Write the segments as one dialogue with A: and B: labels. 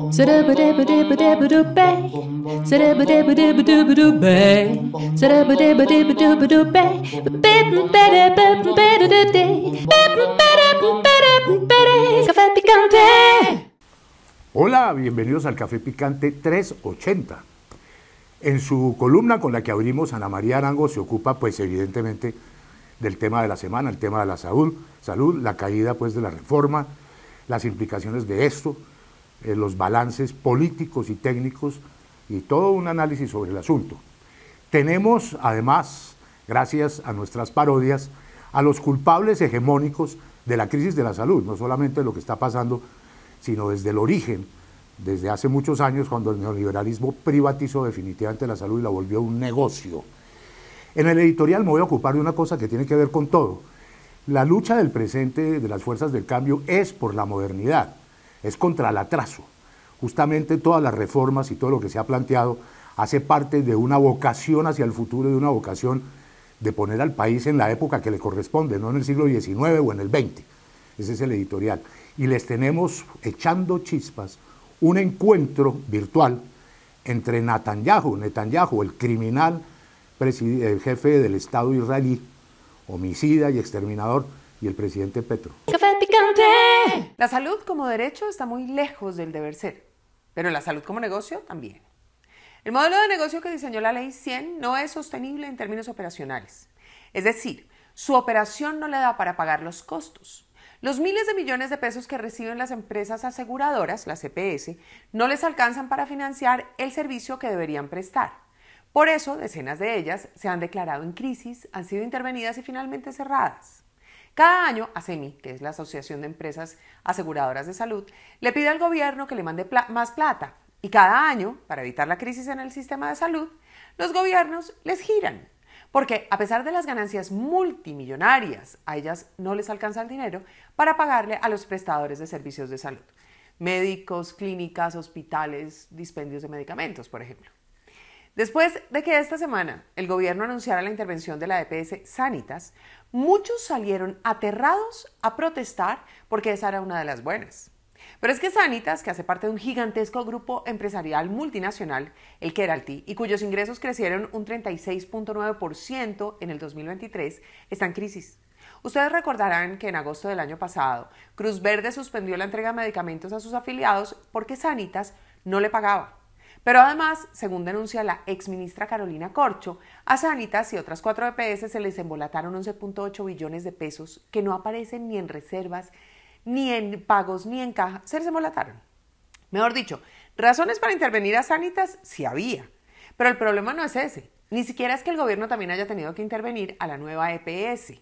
A: Hola,
B: bienvenidos al Café Picante 380. En su columna con la que abrimos, Ana María Arango se ocupa, pues evidentemente, del tema de la semana, el tema de la salud, salud la caída pues de la reforma, las implicaciones de esto, eh, los balances políticos y técnicos y todo un análisis sobre el asunto. Tenemos además, gracias a nuestras parodias, a los culpables hegemónicos de la crisis de la salud, no solamente lo que está pasando, sino desde el origen, desde hace muchos años cuando el neoliberalismo privatizó definitivamente la salud y la volvió un negocio. En el editorial me voy a ocupar de una cosa que tiene que ver con todo. La lucha del presente de las fuerzas del cambio es por la modernidad es contra el atraso. Justamente todas las reformas y todo lo que se ha planteado hace parte de una vocación hacia el futuro, de una vocación de poner al país en la época que le corresponde, no en el siglo XIX o en el XX. Ese es el editorial. Y les tenemos echando chispas un encuentro virtual entre Netanyahu, Netanyahu, el criminal el jefe del Estado israelí, homicida y exterminador,
C: y el presidente Petro. La salud como derecho está muy lejos del deber ser, pero la salud como negocio también. El modelo de negocio que diseñó la Ley 100 no es sostenible en términos operacionales. Es decir, su operación no le da para pagar los costos. Los miles de millones de pesos que reciben las empresas aseguradoras, las EPS, no les alcanzan para financiar el servicio que deberían prestar. Por eso, decenas de ellas se han declarado en crisis, han sido intervenidas y finalmente cerradas. Cada año, ASEMI, que es la Asociación de Empresas Aseguradoras de Salud, le pide al gobierno que le mande más plata. Y cada año, para evitar la crisis en el sistema de salud, los gobiernos les giran. Porque a pesar de las ganancias multimillonarias, a ellas no les alcanza el dinero para pagarle a los prestadores de servicios de salud. Médicos, clínicas, hospitales, dispendios de medicamentos, por ejemplo. Después de que esta semana el gobierno anunciara la intervención de la EPS Sanitas, muchos salieron aterrados a protestar porque esa era una de las buenas. Pero es que Sanitas, que hace parte de un gigantesco grupo empresarial multinacional, el Keralty, y cuyos ingresos crecieron un 36.9% en el 2023, está en crisis. Ustedes recordarán que en agosto del año pasado, Cruz Verde suspendió la entrega de medicamentos a sus afiliados porque Sanitas no le pagaba. Pero además, según denuncia la exministra Carolina Corcho, a Sanitas y otras cuatro EPS se les embolataron 11.8 billones de pesos que no aparecen ni en reservas, ni en pagos, ni en caja. Se les embolataron. Mejor dicho, razones para intervenir a Sanitas sí había. Pero el problema no es ese. Ni siquiera es que el gobierno también haya tenido que intervenir a la nueva EPS.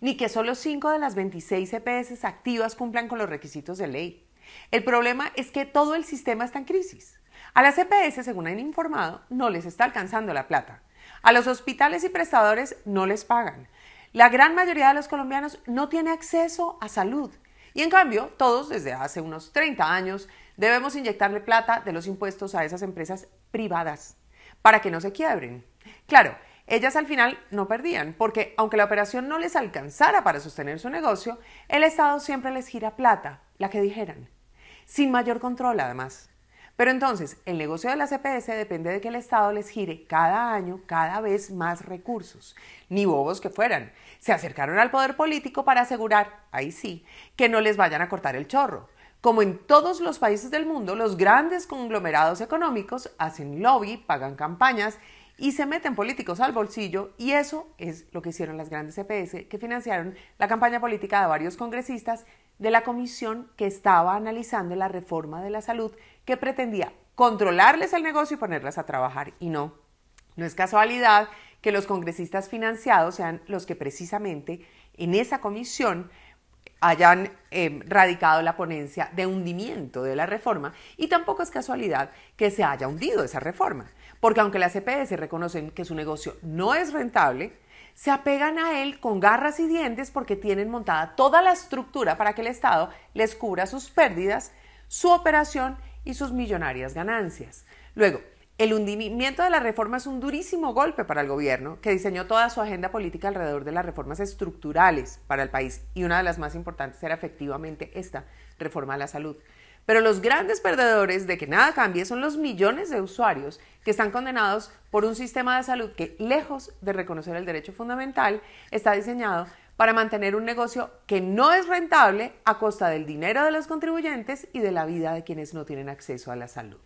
C: Ni que solo cinco de las 26 EPS activas cumplan con los requisitos de ley. El problema es que todo el sistema está en crisis. A las EPS, según han informado, no les está alcanzando la plata. A los hospitales y prestadores no les pagan. La gran mayoría de los colombianos no tiene acceso a salud. Y en cambio, todos desde hace unos 30 años debemos inyectarle plata de los impuestos a esas empresas privadas para que no se quiebren. Claro, ellas al final no perdían, porque aunque la operación no les alcanzara para sostener su negocio, el Estado siempre les gira plata, la que dijeran, sin mayor control además. Pero entonces, el negocio de la CPS depende de que el Estado les gire cada año cada vez más recursos, ni bobos que fueran. Se acercaron al poder político para asegurar, ahí sí, que no les vayan a cortar el chorro. Como en todos los países del mundo, los grandes conglomerados económicos hacen lobby, pagan campañas y se meten políticos al bolsillo y eso es lo que hicieron las grandes CPS que financiaron la campaña política de varios congresistas de la comisión que estaba analizando la reforma de la salud que pretendía controlarles el negocio y ponerlas a trabajar. Y no, no es casualidad que los congresistas financiados sean los que precisamente en esa comisión hayan em, radicado la ponencia de hundimiento de la reforma y tampoco es casualidad que se haya hundido esa reforma, porque aunque las EPS reconocen que su negocio no es rentable, se apegan a él con garras y dientes porque tienen montada toda la estructura para que el Estado les cubra sus pérdidas, su operación y sus millonarias ganancias. Luego, el hundimiento de la reforma es un durísimo golpe para el gobierno, que diseñó toda su agenda política alrededor de las reformas estructurales para el país, y una de las más importantes era efectivamente esta reforma a la salud. Pero los grandes perdedores de que nada cambie son los millones de usuarios que están condenados por un sistema de salud que, lejos de reconocer el derecho fundamental, está diseñado para mantener un negocio que no es rentable a costa del dinero de los contribuyentes y de la vida de quienes no tienen acceso a la salud.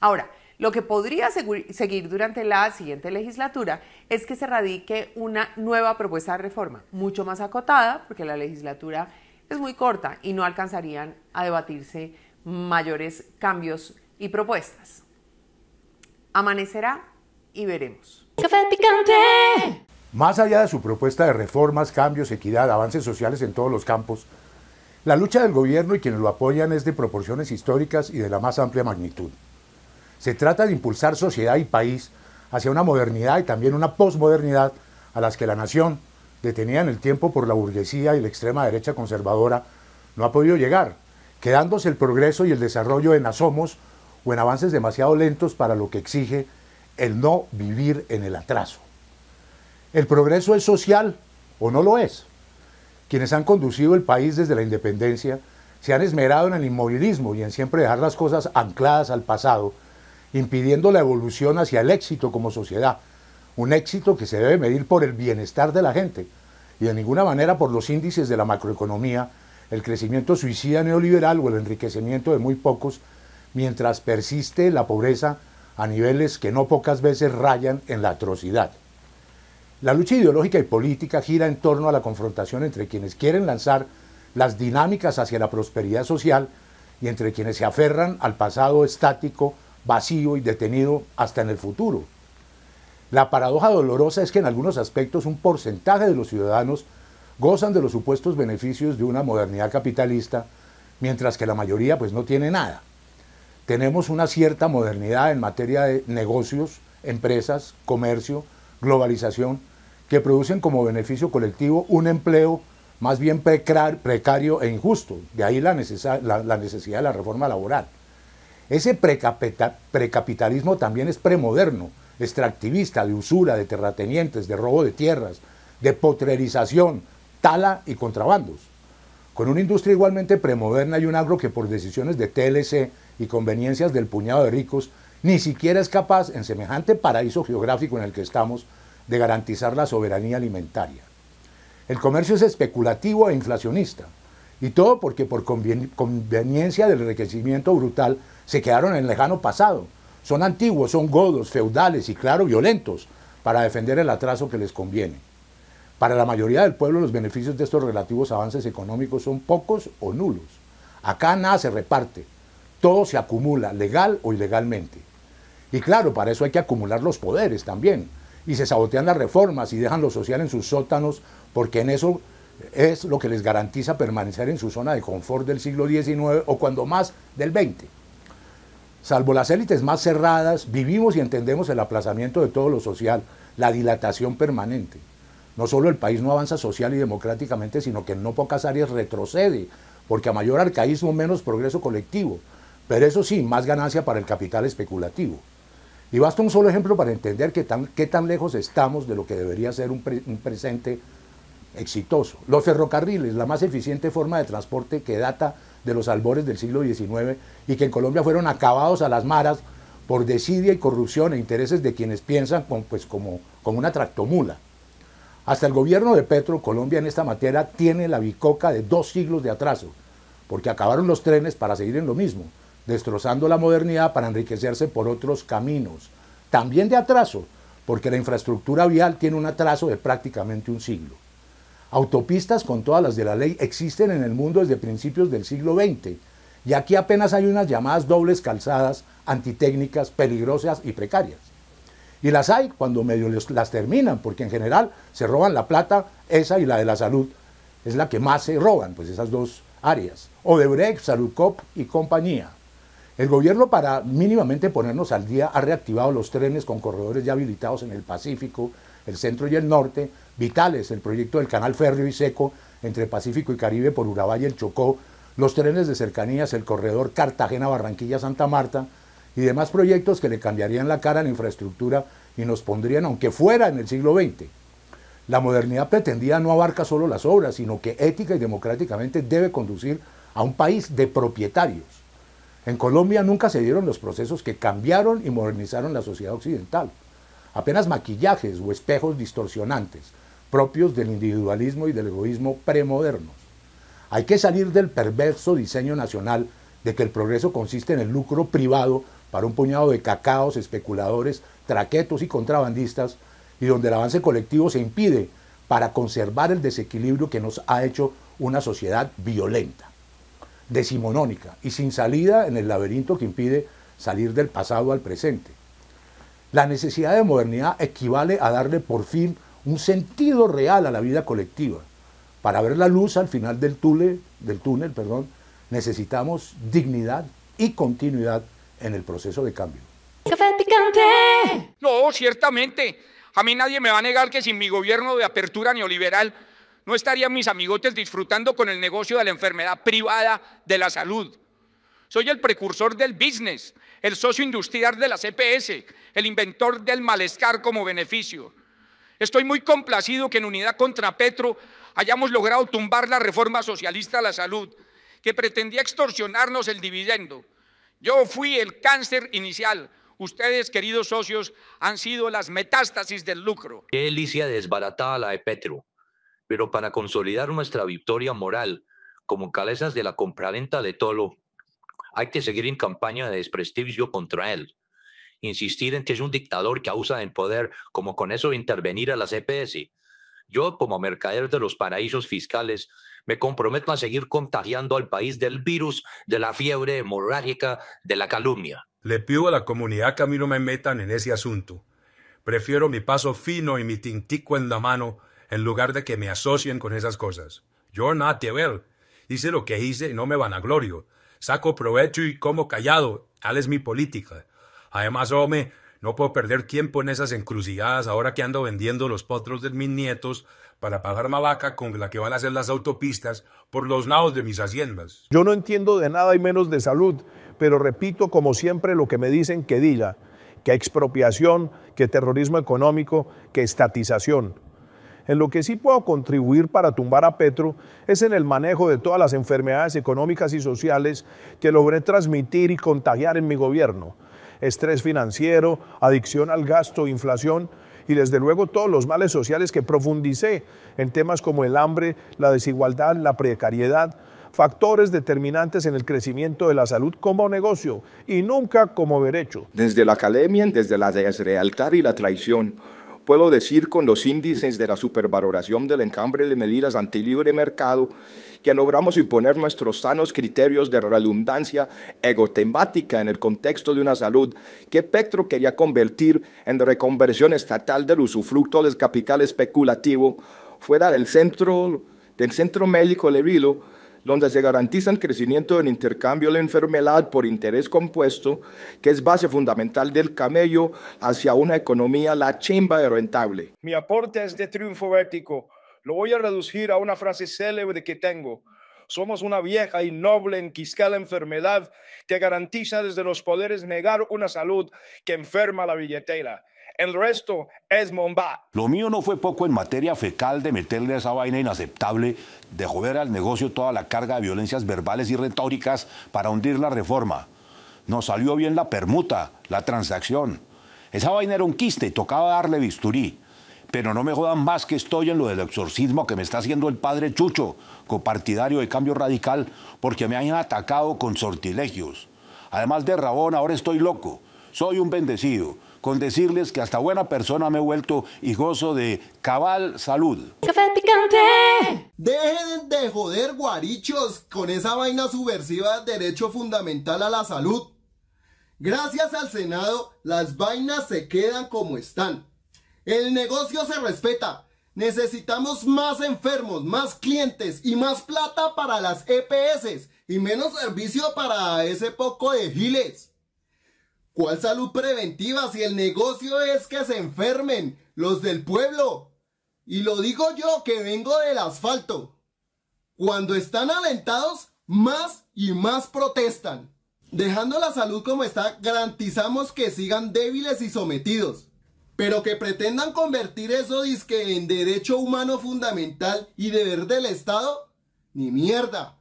C: Ahora, lo que podría seguir durante la siguiente legislatura es que se radique una nueva propuesta de reforma, mucho más acotada, porque la legislatura es muy corta y no alcanzarían a debatirse mayores cambios y propuestas. Amanecerá y veremos.
A: picante.
B: Más allá de su propuesta de reformas, cambios, equidad, avances sociales en todos los campos, la lucha del gobierno y quienes lo apoyan es de proporciones históricas y de la más amplia magnitud. Se trata de impulsar sociedad y país hacia una modernidad y también una posmodernidad a las que la nación, detenida en el tiempo por la burguesía y la extrema derecha conservadora, no ha podido llegar, quedándose el progreso y el desarrollo en asomos o en avances demasiado lentos para lo que exige el no vivir en el atraso. ¿El progreso es social o no lo es? Quienes han conducido el país desde la independencia se han esmerado en el inmovilismo y en siempre dejar las cosas ancladas al pasado, impidiendo la evolución hacia el éxito como sociedad un éxito que se debe medir por el bienestar de la gente y de ninguna manera por los índices de la macroeconomía, el crecimiento suicida neoliberal o el enriquecimiento de muy pocos, mientras persiste la pobreza a niveles que no pocas veces rayan en la atrocidad. La lucha ideológica y política gira en torno a la confrontación entre quienes quieren lanzar las dinámicas hacia la prosperidad social y entre quienes se aferran al pasado estático, vacío y detenido hasta en el futuro. La paradoja dolorosa es que en algunos aspectos un porcentaje de los ciudadanos gozan de los supuestos beneficios de una modernidad capitalista, mientras que la mayoría pues no tiene nada. Tenemos una cierta modernidad en materia de negocios, empresas, comercio, globalización, que producen como beneficio colectivo un empleo más bien precario e injusto, de ahí la, la necesidad de la reforma laboral. Ese precapitalismo también es premoderno, extractivista, de usura, de terratenientes, de robo de tierras, de potrerización, tala y contrabandos. Con una industria igualmente premoderna y un agro que por decisiones de TLC y conveniencias del puñado de ricos, ni siquiera es capaz, en semejante paraíso geográfico en el que estamos, de garantizar la soberanía alimentaria. El comercio es especulativo e inflacionista, y todo porque por conveniencia del enriquecimiento brutal se quedaron en el lejano pasado, son antiguos, son godos, feudales y claro, violentos, para defender el atraso que les conviene. Para la mayoría del pueblo los beneficios de estos relativos avances económicos son pocos o nulos. Acá nada se reparte, todo se acumula, legal o ilegalmente. Y claro, para eso hay que acumular los poderes también. Y se sabotean las reformas y dejan lo social en sus sótanos, porque en eso es lo que les garantiza permanecer en su zona de confort del siglo XIX o cuando más del XX. Salvo las élites más cerradas, vivimos y entendemos el aplazamiento de todo lo social, la dilatación permanente. No solo el país no avanza social y democráticamente, sino que en no pocas áreas retrocede, porque a mayor arcaísmo menos progreso colectivo, pero eso sí, más ganancia para el capital especulativo. Y basta un solo ejemplo para entender qué tan, qué tan lejos estamos de lo que debería ser un, un presente exitoso. Los ferrocarriles, la más eficiente forma de transporte que data de los albores del siglo XIX y que en Colombia fueron acabados a las maras por desidia y corrupción e intereses de quienes piensan pues, como, como una tractomula. Hasta el gobierno de Petro, Colombia en esta materia tiene la bicoca de dos siglos de atraso, porque acabaron los trenes para seguir en lo mismo, destrozando la modernidad para enriquecerse por otros caminos. También de atraso, porque la infraestructura vial tiene un atraso de prácticamente un siglo. Autopistas con todas las de la ley existen en el mundo desde principios del siglo XX y aquí apenas hay unas llamadas dobles calzadas, antitécnicas, peligrosas y precarias. Y las hay cuando medio las terminan, porque en general se roban la plata, esa y la de la salud, es la que más se roban, pues esas dos áreas. Odebrecht, Saludcop y compañía. El gobierno para mínimamente ponernos al día ha reactivado los trenes con corredores ya habilitados en el Pacífico, el centro y el norte, vitales el proyecto del canal férreo y seco entre Pacífico y Caribe por Urabá y el Chocó, los trenes de cercanías, el corredor Cartagena-Barranquilla-Santa Marta y demás proyectos que le cambiarían la cara a la infraestructura y nos pondrían, aunque fuera en el siglo XX. La modernidad pretendida no abarca solo las obras, sino que ética y democráticamente debe conducir a un país de propietarios. En Colombia nunca se dieron los procesos que cambiaron y modernizaron la sociedad occidental apenas maquillajes o espejos distorsionantes, propios del individualismo y del egoísmo premodernos. Hay que salir del perverso diseño nacional de que el progreso consiste en el lucro privado para un puñado de cacaos, especuladores, traquetos y contrabandistas, y donde el avance colectivo se impide para conservar el desequilibrio que nos ha hecho una sociedad violenta, decimonónica y sin salida en el laberinto que impide salir del pasado al presente, la necesidad de modernidad equivale a darle por fin un sentido real a la vida colectiva. Para ver la luz al final del túnel, del túnel perdón, necesitamos dignidad y continuidad en el proceso de cambio.
A: Café picante. No, ciertamente.
B: A mí nadie me va a negar que sin mi gobierno de apertura neoliberal no estarían mis amigotes disfrutando con el negocio de la enfermedad privada de la salud, soy el precursor del business, el socio industrial de la CPS, e el inventor del malestar como beneficio. Estoy muy complacido que en unidad contra Petro hayamos logrado tumbar la reforma socialista a la salud, que pretendía extorsionarnos el dividendo. Yo
D: fui el cáncer inicial. Ustedes, queridos socios, han sido las metástasis del lucro.
E: Qué delicia desbaratada la de Petro. Pero para consolidar nuestra victoria
B: moral como cabezas de la compraventa de Tolo, hay que seguir en campaña de desprestigio contra él. Insistir en que es un dictador que abusa del poder, como con eso intervenir a la CPS. E Yo, como mercader de los paraísos fiscales, me comprometo a seguir contagiando al país del virus, de la fiebre hemorrágica, de la calumnia. Le pido a la comunidad que a mí no me metan en ese asunto. Prefiero mi paso fino y mi tintico en la mano en lugar de que me asocien con esas cosas. Yo nada ver. Hice lo que hice y no me van a glorio saco provecho y como callado. Tal es mi política. Además, hombre, no puedo perder tiempo en esas encrucijadas ahora que ando vendiendo los potros de mis nietos para pagar malaca con la que van a hacer las autopistas por los lados de mis haciendas. Yo no entiendo de nada y menos de salud, pero repito como siempre lo que me dicen que diga, que expropiación, que terrorismo económico, que estatización. En lo que sí puedo contribuir para tumbar a Petro es en el manejo de todas las enfermedades económicas y sociales que logré transmitir y contagiar en mi gobierno. Estrés financiero, adicción al gasto, inflación y desde luego todos los males sociales que profundicé en temas como el hambre, la desigualdad, la precariedad, factores determinantes en el crecimiento de la salud como negocio
F: y nunca como derecho.
B: Desde la academia, desde la desrealtad y la traición, puedo decir con los índices de la supervaloración del encambre de medidas antilibre mercado que logramos imponer nuestros sanos criterios de redundancia egotemática en el contexto de una salud que Petro quería convertir en reconversión estatal del usufructo del capital especulativo fuera del centro, del centro médico Levilo donde se garantiza el crecimiento del intercambio de la enfermedad por interés compuesto, que es base fundamental del camello hacia una economía la chimba y rentable. Mi aporte es de triunfo ético. Lo voy a reducir a una frase célebre que tengo. Somos una vieja y noble enquiscada enfermedad que garantiza desde los poderes negar una salud que enferma la billetera el resto es
E: momba. Lo mío no fue poco en materia fecal de meterle a esa vaina inaceptable, de joder al negocio toda la carga de violencias verbales y retóricas para hundir la reforma. ...no salió bien la permuta, la transacción. Esa vaina era un quiste y tocaba darle bisturí. Pero no me jodan más que estoy en lo del exorcismo que me está haciendo el padre Chucho, copartidario de cambio radical, porque me han atacado con sortilegios. Además de Rabón, ahora estoy loco. Soy un bendecido con decirles que hasta buena persona me he vuelto y gozo de cabal salud.
G: Café picante. Dejen de joder guarichos con esa vaina subversiva de derecho fundamental a la salud. Gracias al Senado, las vainas se quedan como están. El negocio se respeta. Necesitamos más enfermos, más clientes y más plata para las EPS y menos servicio para ese poco de giles. ¿Cuál salud preventiva si el negocio es que se enfermen los del pueblo? Y lo digo yo que vengo del asfalto. Cuando están alentados, más y más protestan. Dejando la salud como está, garantizamos que sigan débiles y sometidos. Pero que pretendan convertir eso disque en derecho humano fundamental y deber del Estado, ni mierda.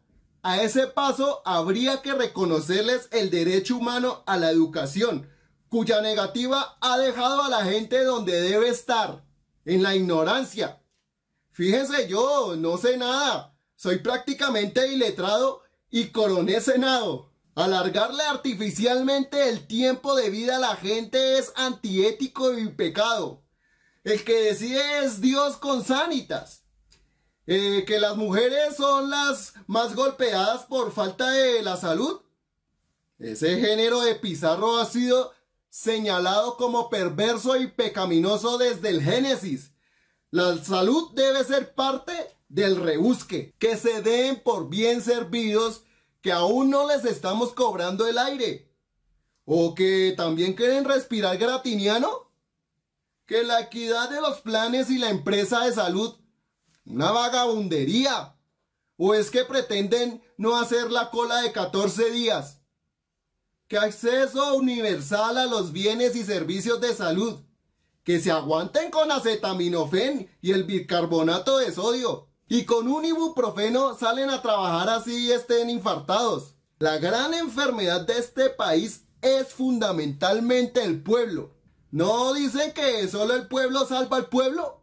G: A ese paso habría que reconocerles el derecho humano a la educación, cuya negativa ha dejado a la gente donde debe estar, en la ignorancia. Fíjense yo, no sé nada, soy prácticamente iletrado y coroné senado. Alargarle artificialmente el tiempo de vida a la gente es antiético y pecado. El que decide es Dios con sanitas. Eh, que las mujeres son las más golpeadas por falta de la salud. Ese género de Pizarro ha sido señalado como perverso y pecaminoso desde el Génesis. La salud debe ser parte del rebusque, que se den por bien servidos, que aún no les estamos cobrando el aire. O que también quieren respirar gratiniano. Que la equidad de los planes y la empresa de salud una vagabundería. ¿O es que pretenden no hacer la cola de 14 días? Que acceso universal a los bienes y servicios de salud. Que se aguanten con acetaminofén y el bicarbonato de sodio. Y con un ibuprofeno salen a trabajar así y estén infartados. La gran enfermedad de este país es fundamentalmente el pueblo. ¿No dicen que solo el pueblo salva al pueblo?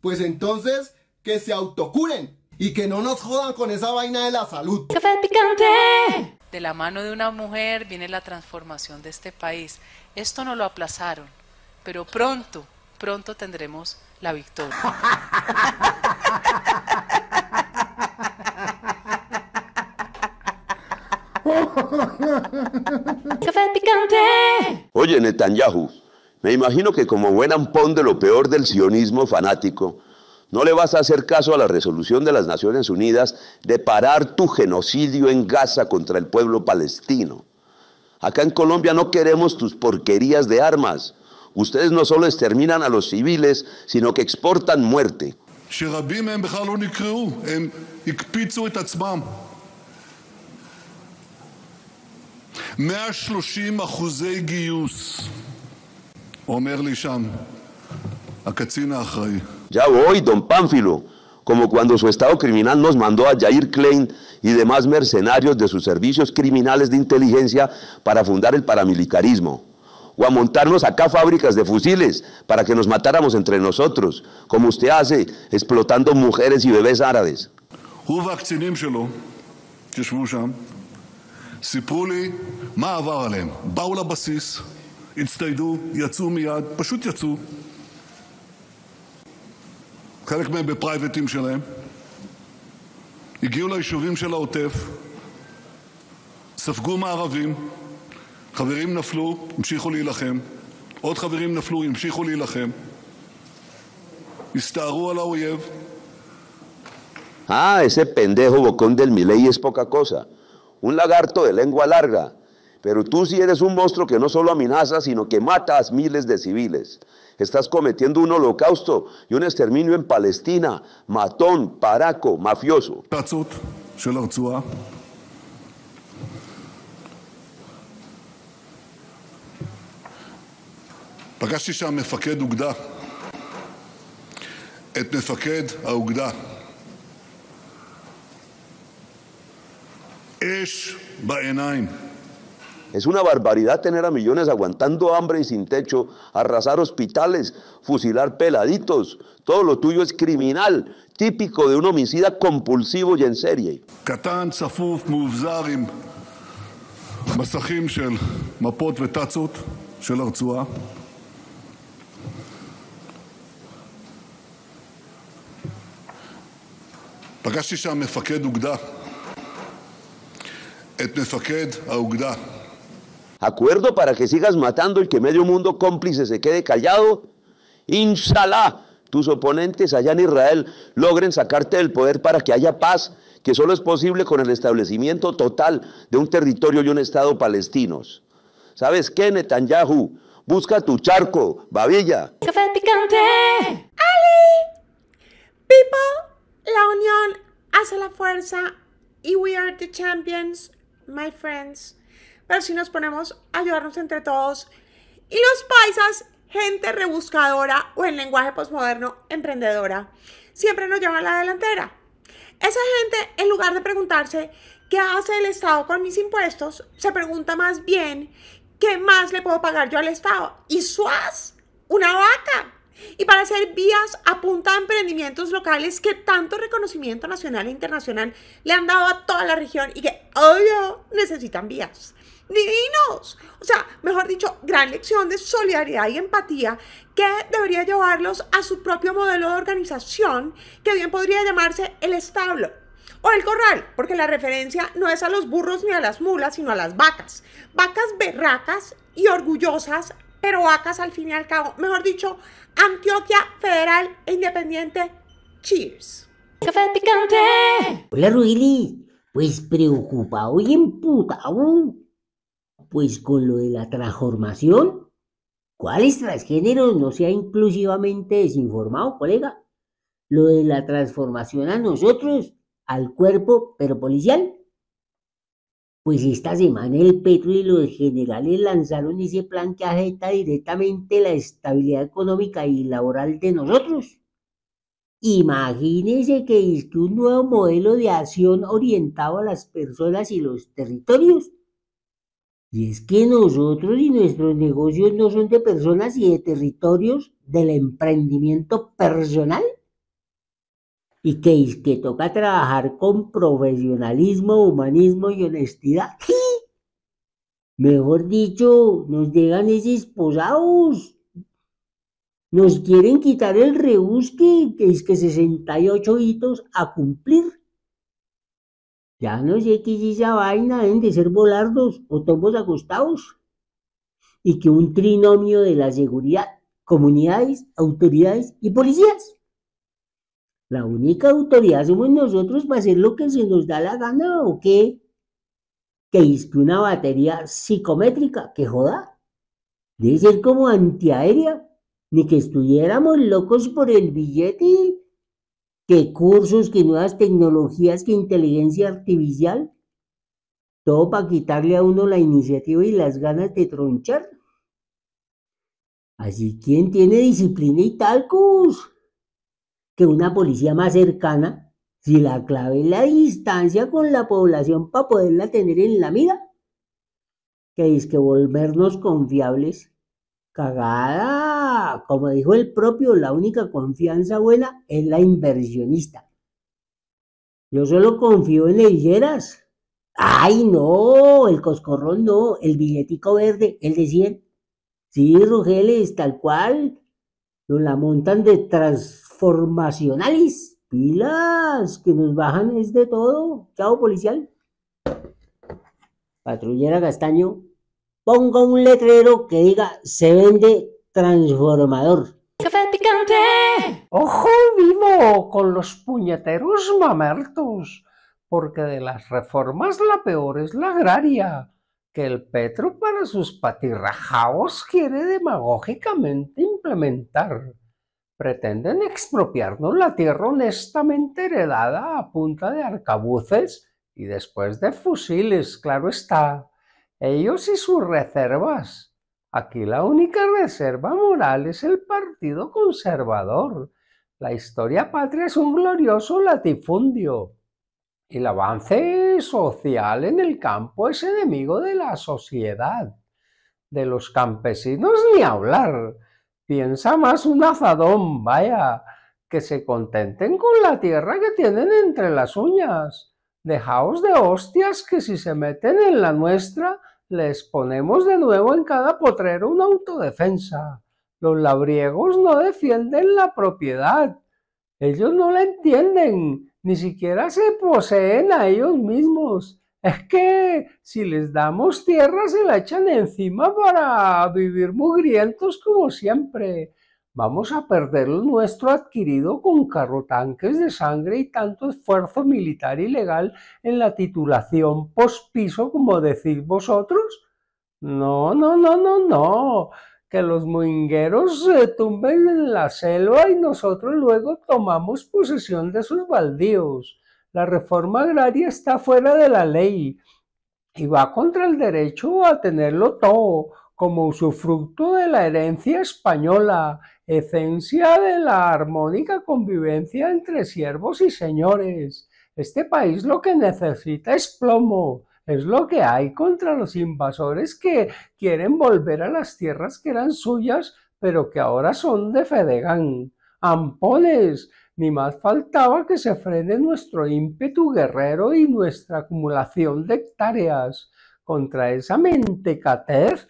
G: Pues entonces que se autocuren y que no nos jodan con esa vaina de la salud. Café
C: picante. De la mano de una mujer viene la transformación de este país. Esto no lo aplazaron, pero pronto, pronto tendremos la victoria.
A: Café picante.
E: Oye, Netanyahu, me imagino que como buen ampón de lo peor del sionismo fanático, no le vas a hacer caso a la resolución de las Naciones Unidas de parar tu genocidio en Gaza contra el pueblo palestino. Acá en Colombia no queremos tus porquerías de armas. Ustedes no solo exterminan a los civiles, sino que exportan muerte. Ya voy, don Pánfilo, como cuando su estado criminal nos mandó a Jair Klein y demás mercenarios de sus servicios criminales de inteligencia para fundar el paramilitarismo o a montarnos acá fábricas de fusiles para que nos matáramos entre nosotros, como usted hace, explotando mujeres y bebés árabes.
F: חלק מהם בפרייבטים שלהם הגיעו ליישובים של העוטף ספגו מערבים, חברים נפלו, המשיכו להילחם, עוד חברים נפלו, המשיכו להילחם, הסתערו על האויב.
E: אה, ah, איזה pendejo bocón del Milei es poca cosa. Un lagarto de lengua Pero tú sí eres un monstruo que no solo amenaza, sino que mata a miles de civiles. Estás cometiendo un holocausto y un exterminio en Palestina, matón, paraco, mafioso.
F: Es una barbaridad
E: tener a millones aguantando hambre y sin techo, arrasar hospitales, fusilar peladitos. Todo lo tuyo es criminal, típico de un homicida compulsivo y en serie acuerdo para que sigas matando y que medio mundo cómplice se quede callado. Inshallah, tus oponentes allá en Israel logren sacarte del poder para que haya paz, que solo es posible con el establecimiento total de un territorio y un Estado palestinos. ¿Sabes qué, Netanyahu? Busca tu charco, babilla.
A: Café picante.
H: Ali. People, la unión hace la fuerza y we are the champions, my friends pero si nos ponemos a ayudarnos entre todos. Y los paisas, gente rebuscadora o en lenguaje posmoderno, emprendedora, siempre nos llevan a la delantera. Esa gente, en lugar de preguntarse qué hace el Estado con mis impuestos, se pregunta más bien qué más le puedo pagar yo al Estado. Y suaz, una vaca. Y para hacer vías a emprendimientos locales que tanto reconocimiento nacional e internacional le han dado a toda la región y que, obvio, necesitan vías divinos. O sea, mejor dicho, gran lección de solidaridad y empatía que debería llevarlos a su propio modelo de organización, que bien podría llamarse el establo o el corral, porque la referencia no es a los burros ni a las mulas, sino a las vacas. Vacas berracas y orgullosas, pero vacas al fin y al cabo. Mejor dicho, Antioquia Federal e Independiente. Cheers. Café picante.
I: Hola, Ruili. Pues preocupado y emputado pues con lo de la transformación, ¿cuál es transgénero? no sea inclusivamente desinformado, colega? Lo de la transformación a nosotros, al cuerpo, pero policial. Pues esta semana el Petro y los generales lanzaron ese plan que afecta directamente la estabilidad económica y laboral de nosotros. Imagínense que existe un nuevo modelo de acción orientado a las personas y los territorios y es que nosotros y nuestros negocios no son de personas y de territorios del emprendimiento personal. Y que es que toca trabajar con profesionalismo, humanismo y honestidad. Mejor dicho, nos llegan esos posados. Nos quieren quitar el rebusque, que es que 68 hitos a cumplir. Ya no sé qué es esa vaina, en de ser volardos o tombos acostados. Y que un trinomio de la seguridad, comunidades, autoridades y policías. La única autoridad somos nosotros para hacer lo que se nos da la gana o qué. Que es que una batería psicométrica, que joda. Debe ser como antiaérea, ni que estuviéramos locos por el billete que cursos, que nuevas tecnologías, que inteligencia artificial, todo para quitarle a uno la iniciativa y las ganas de tronchar. Así, ¿quién tiene disciplina y tal, talcos? Que una policía más cercana, si la clave es la distancia con la población para poderla tener en la mira, que es que volvernos confiables, cagada como dijo el propio, la única confianza buena es la inversionista. Yo solo confío en leyeras. Ay, no, el coscorrón no, el billetico verde, el de 100. Sí, Rugeles, tal cual. Nos la montan de transformacionales. Pilas, que nos bajan es de todo. Chao, policial. Patrullera Castaño, Pongo un letrero que diga se vende transformador.
A: Café picante.
I: Ojo vivo con los puñeteros mamertos,
D: porque de las reformas la peor es la agraria, que el Petro para sus patirrajaos quiere demagógicamente implementar. Pretenden expropiarnos la tierra honestamente heredada a punta de arcabuces y después de fusiles, claro está. Ellos y sus reservas Aquí la única reserva moral es el Partido Conservador. La historia patria es un glorioso latifundio. El avance social en el campo es enemigo de la sociedad. De los campesinos ni hablar. Piensa más un azadón, vaya, que se contenten con la tierra que tienen entre las uñas. Dejaos de hostias que si se meten en la nuestra les ponemos de nuevo en cada potrero una autodefensa. Los labriegos no defienden la propiedad. Ellos no la entienden, ni siquiera se poseen a ellos mismos. Es que si les damos tierra se la echan encima para vivir mugrientos como siempre. Vamos a perder nuestro adquirido con carro tanques de sangre y tanto esfuerzo militar y legal en la titulación pospiso como decís vosotros. No, no, no, no, no. Que los moingueros se tumben en la selva y nosotros luego tomamos posesión de sus baldíos. La reforma agraria está fuera de la ley y va contra el derecho a tenerlo todo como usufructo de la herencia española esencia de la armónica convivencia entre siervos y señores. Este país lo que necesita es plomo, es lo que hay contra los invasores que quieren volver a las tierras que eran suyas, pero que ahora son de Fedegan. Ampones, ni más faltaba que se frene nuestro ímpetu guerrero y nuestra acumulación de hectáreas contra esa mentecatez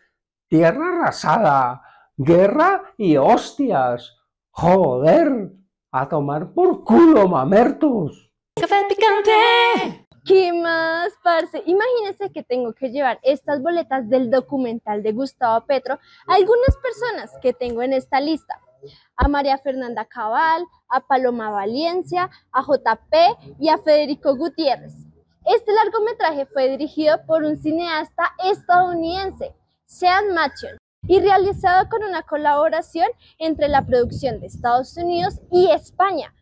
D: tierra arrasada, guerra y hostias. Joder, a tomar por culo, mamertos.
A: Café picante. ¿Qué más, parce? Imagínense que tengo que llevar estas boletas del documental de Gustavo Petro a algunas personas que tengo en esta lista. A María Fernanda Cabal, a Paloma Valencia, a JP y a Federico Gutiérrez. Este largometraje fue dirigido por un cineasta estadounidense, Sean Machion y realizado con una colaboración entre la producción de Estados Unidos y España.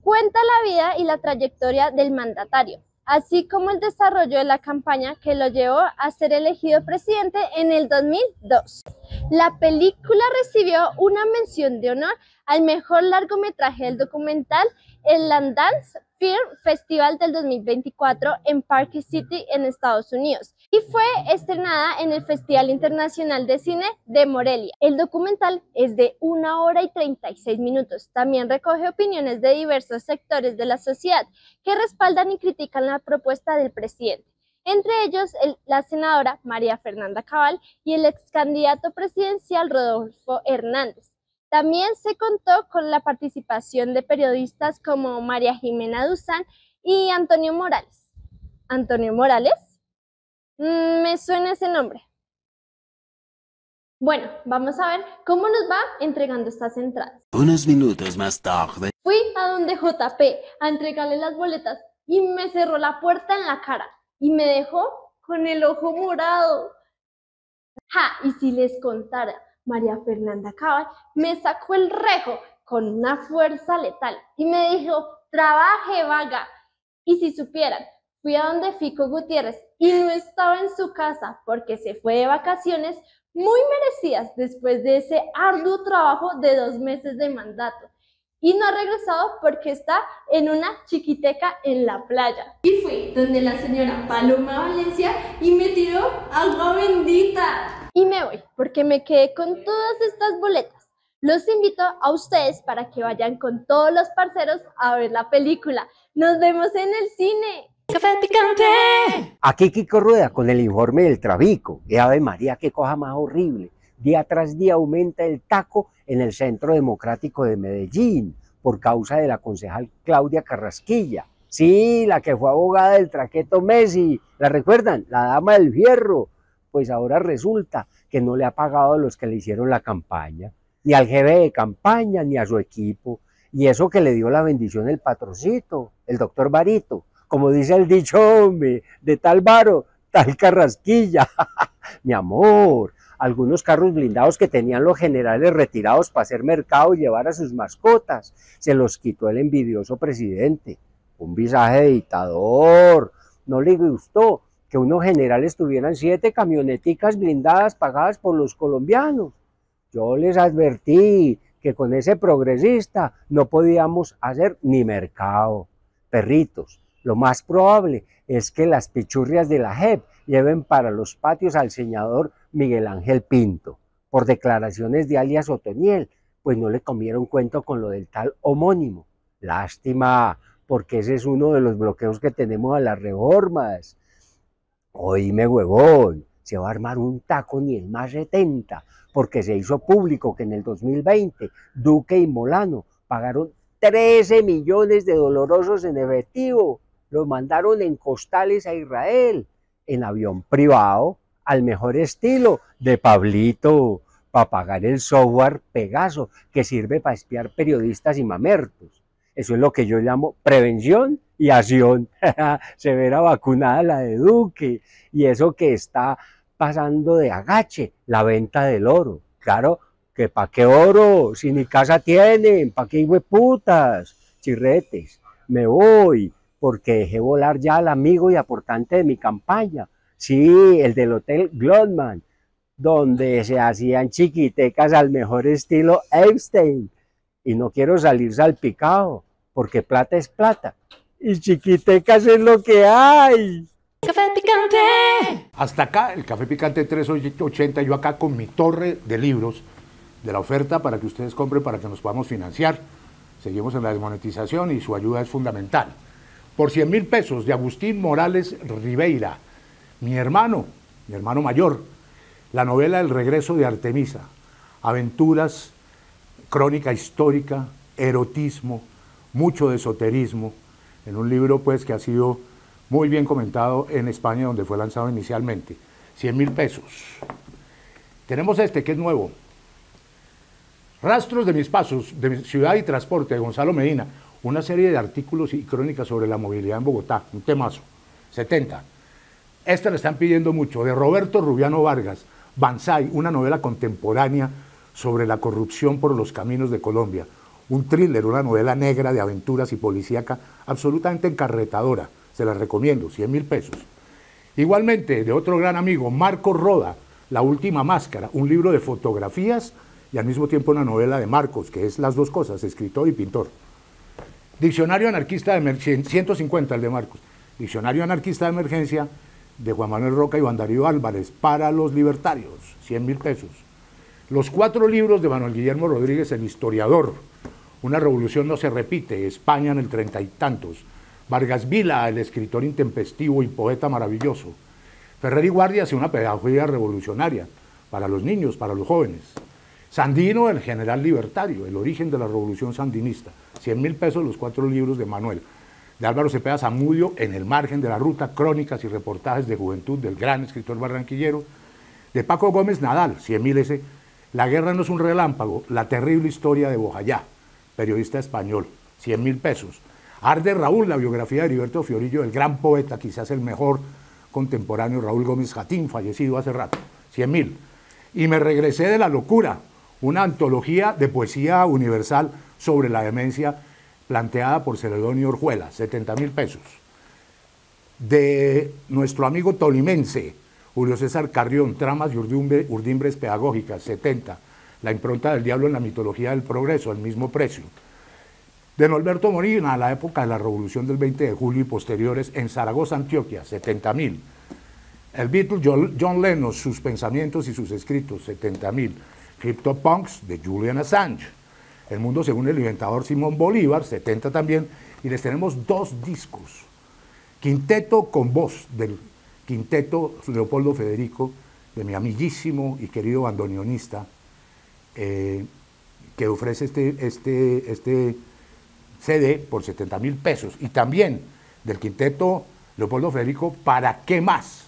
A: Cuenta la vida y la trayectoria del mandatario, así como el desarrollo de la campaña que lo llevó a ser elegido presidente en el 2002. La película recibió una mención de honor al mejor largometraje del documental el Landance Film Festival del 2024 en Park City en Estados Unidos y fue estrenada en el Festival Internacional de Cine de Morelia. El documental es de una hora y 36 minutos. También recoge opiniones de diversos sectores de la sociedad que respaldan y critican la propuesta del presidente entre ellos la senadora María Fernanda Cabal y el ex candidato presidencial Rodolfo Hernández. También se contó con la participación de periodistas como María Jimena Duzán y Antonio Morales. ¿Antonio Morales? Mm, me suena ese nombre. Bueno, vamos a ver cómo nos va entregando estas entradas.
I: Unos minutos
A: más tarde. Fui a donde JP a entregarle las boletas y me cerró la puerta en la cara y me dejó con el ojo morado. Ja, y si les contara María Fernanda Cabal, me sacó el rejo con una fuerza letal y me dijo, trabaje vaga. Y si supieran, fui a donde Fico Gutiérrez y no estaba en su casa porque se fue de vacaciones muy merecidas después de ese arduo trabajo de dos meses de mandato. Y no ha regresado porque está en una chiquiteca en la playa. Y fui donde la señora Paloma Valencia y me tiró agua bendita. Y me voy, porque me quedé con todas estas boletas. Los invito a ustedes para que vayan con todos los parceros a ver la película. Nos vemos en el cine. Café picante.
D: Aquí Kiko Rueda con el informe del trabico. Y Ave María, qué coja más horrible. Día tras día aumenta el taco en el Centro Democrático de Medellín por causa de la concejal Claudia Carrasquilla. Sí, la que fue abogada del traqueto Messi. ¿La recuerdan? La dama del fierro pues ahora resulta que no le ha pagado a los que le hicieron la campaña, ni al jefe de campaña, ni a su equipo. Y eso que le dio la bendición el patrocito, el doctor Barito. Como dice el dicho, hombre, de tal varo, tal carrasquilla. Mi amor, algunos carros blindados que tenían los generales retirados para hacer mercado y llevar a sus mascotas, se los quitó el envidioso presidente. Un visaje de dictador, no le gustó que unos generales tuvieran siete camioneticas blindadas pagadas por los colombianos. Yo les advertí que con ese progresista no podíamos hacer ni mercado. Perritos, lo más probable es que las pichurrias de la JEP lleven para los patios al señador Miguel Ángel Pinto, por declaraciones de alias Otoniel, pues no le comieron cuento con lo del tal homónimo. Lástima, porque ese es uno de los bloqueos que tenemos a las reformas me huevón, se va a armar un taco ni el más 70, porque se hizo público que en el 2020 Duque y Molano pagaron 13 millones de dolorosos en efectivo. Los mandaron en costales a Israel, en avión privado, al mejor estilo de Pablito, para pagar el software Pegaso, que sirve para espiar periodistas y mamertos. Eso es lo que yo llamo prevención y acción verá vacunada la de Duque y eso que está pasando de agache, la venta del oro. Claro, que pa' qué oro, si ni casa tienen, pa' qué putas, chirretes, me voy, porque dejé volar ya al amigo y aportante de mi campaña. Sí, el del Hotel Glodman, donde se hacían chiquitecas al mejor estilo Epstein. Y no quiero salir salpicado, porque plata es plata y chiquitecas es lo que
A: hay. Café picante.
D: Hasta acá el Café Picante 380, yo
B: acá con mi torre de libros de la oferta para que ustedes compren, para que nos podamos financiar. Seguimos en la desmonetización y su ayuda es fundamental. Por 100 mil pesos de Agustín Morales Ribeira, mi hermano, mi hermano mayor, la novela El regreso de Artemisa, aventuras, crónica histórica, erotismo, mucho de esoterismo, en un libro pues que ha sido muy bien comentado en España donde fue lanzado inicialmente. 100 mil pesos. Tenemos este que es nuevo. Rastros de mis pasos, de ciudad y transporte, de Gonzalo Medina. Una serie de artículos y crónicas sobre la movilidad en Bogotá. Un temazo. 70. Esta le están pidiendo mucho. De Roberto Rubiano Vargas. Banzai, una novela contemporánea sobre la corrupción por los caminos de Colombia un thriller, una novela negra de aventuras y policíaca absolutamente encarretadora. Se la recomiendo, 100 mil pesos. Igualmente, de otro gran amigo, Marco Roda, La Última Máscara, un libro de fotografías y al mismo tiempo una novela de Marcos, que es las dos cosas, escritor y pintor. Diccionario Anarquista de Emergencia, 150 el de Marcos. Diccionario Anarquista de Emergencia de Juan Manuel Roca y Juan Álvarez para los libertarios, 100 mil pesos. Los cuatro libros de Manuel Guillermo Rodríguez, el historiador, una revolución no se repite, España en el treinta y tantos. Vargas Vila, el escritor intempestivo y poeta maravilloso. Ferreri y Guardia hace una pedagogía revolucionaria para los niños, para los jóvenes. Sandino, el general libertario, el origen de la revolución sandinista. 100 mil pesos los cuatro libros de Manuel. De Álvaro Cepeda Zamudio, En el margen de la ruta, crónicas y reportajes de juventud del gran escritor barranquillero. De Paco Gómez Nadal, 100 mil ese. La guerra no es un relámpago, la terrible historia de Bojayá periodista español, 100 mil pesos. Arde Raúl, la biografía de Heriberto Fiorillo, el gran poeta, quizás el mejor contemporáneo, Raúl Gómez Jatín, fallecido hace rato, 100 mil. Y me regresé de la locura, una antología de poesía universal sobre la demencia planteada por y Orjuela, 70 mil pesos. De nuestro amigo tolimense, Julio César Carrión, Tramas y Urdimbres Pedagógicas, 70 la impronta del diablo en la mitología del progreso, al mismo precio. De Norberto Morina, a la época de la revolución del 20 de julio y posteriores, en Zaragoza, Antioquia, 70.000. El Beatle John Lennon, sus pensamientos y sus escritos, 70.000. Punks, de Julian Assange. El mundo según el inventador Simón Bolívar, 70 también. Y les tenemos dos discos. Quinteto con voz del quinteto Leopoldo Federico, de mi amiguísimo y querido bandoneonista eh, que ofrece este, este, este CD por 70 mil pesos. Y también del quinteto Leopoldo Federico, ¿para qué más?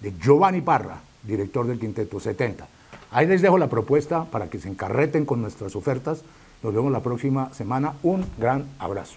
B: De Giovanni Parra, director del quinteto 70. Ahí les dejo la propuesta para que se encarreten con nuestras ofertas. Nos vemos la próxima semana. Un gran abrazo.